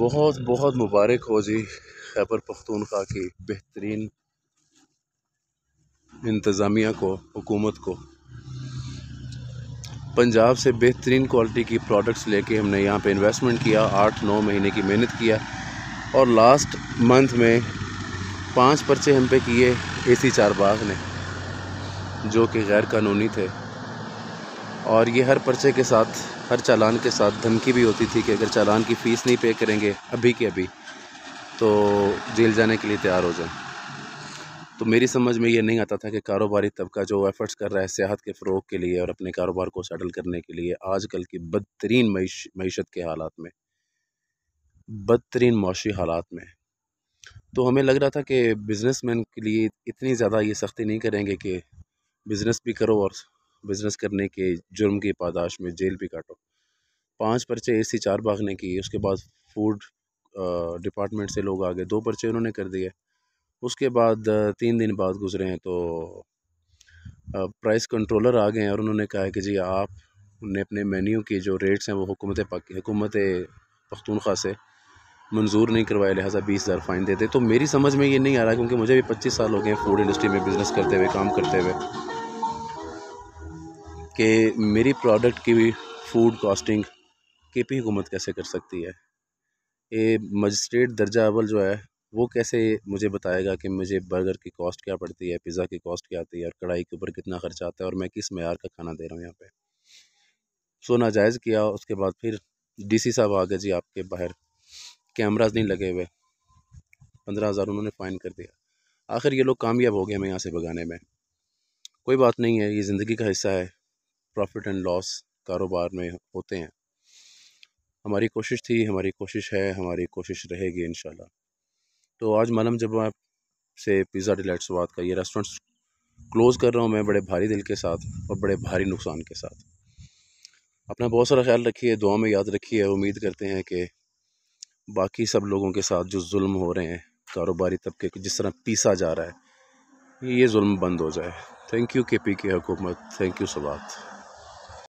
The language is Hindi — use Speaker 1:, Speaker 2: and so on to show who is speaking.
Speaker 1: बहुत बहुत मुबारक हो जी खैबर पख्तूनख्वा की बेहतरीन इंतज़ामिया को हुकूमत को पंजाब से बेहतरीन क्वालिटी की प्रोडक्ट्स लेके हमने यहाँ पे इन्वेस्टमेंट किया आठ नौ महीने की मेहनत किया और लास्ट मंथ में पांच पर्चे हम पे किए एसी चारबाग ने जो कि गैर कानूनी थे और ये हर पर्चे के साथ हर चालान के साथ धमकी भी होती थी कि अगर चालान की फ़ीस नहीं पे करेंगे अभी के अभी तो जेल जाने के लिए तैयार हो जाए तो मेरी समझ में ये नहीं आता था कि कारोबारी तबका जो एफ़र्ट्स कर रहा है सियाहत के फ़रोग के लिए और अपने कारोबार को सेटल करने के लिए आजकल की बदतरीन मीशत के हालात में बदतरीन मुशी हालात में तो हमें लग रहा था कि बिज़नेस मैन के लिए इतनी ज़्यादा ये सख्ती नहीं करेंगे कि बिज़नेस भी करो और बिज़नेस करने के जुर्म की पादाश में जेल भी काटो पांच पर्चे ए सी चार बाग ने किए उसके बाद फूड डिपार्टमेंट से लोग आ गए दो पर्चे उन्होंने कर दिए उसके बाद तीन दिन बाद गुजरे हैं तो प्राइस कंट्रोलर आ गए हैं और उन्होंने कहा है कि जी आप ने अपने मेन्यू के जो रेट्स हैं वो हुकूमत हुकूमत पख्तूनख्वा से मंजूर नहीं करवाए लिहाजा बीस हज़ार फ़ाइन देते तो मेरी समझ में ये नहीं आ रहा क्योंकि मुझे भी पच्चीस साल हो गए फूड इंडस्ट्री में बिज़नेस करते हुए काम करते हुए कि मेरी प्रोडक्ट की भी फ़ूड कॉस्टिंग के पी हुकूमत कैसे कर सकती है ये मजिस्ट्रेट दर्जा अवल जो है वो कैसे मुझे बताएगा कि मुझे बर्गर की कॉस्ट क्या पड़ती है पिज़्ज़ा की कॉस्ट क्या आती है और कढ़ाई के ऊपर कितना खर्चा आता है और मैं किस मैार का खाना दे रहा हूँ यहाँ पे सो नाजायज़ किया उसके बाद फिर डीसी साहब आ गए जी आपके बाहर कैमराज नहीं लगे हुए पंद्रह हज़ार उन्होंने फ़ाइन कर दिया आखिर ये लोग कामयाब हो गए हमें यहाँ से भगाने में कोई बात नहीं है ये ज़िंदगी का हिस्सा है प्रॉफिट एंड लॉस कारोबार में होते हैं हमारी कोशिश थी हमारी कोशिश है हमारी कोशिश रहेगी इन तो आज मालम जब आप से पिज़्ज़ा डिलाइट स्वाद का ये रेस्टोरेंट क्लोज़ कर रहा हूँ मैं बड़े भारी दिल के साथ और बड़े भारी नुकसान के साथ अपना बहुत सारा ख्याल रखिए दुआ में याद रखिए उम्मीद करते हैं कि बाकी सब लोगों के साथ जो जुल्म हो रहे हैं कारोबारी तबके को जिस तरह पीसा जा रहा है ये जुल्म बंद हो जाए थैंक यू के पी की हुकूमत थैंक यू सवात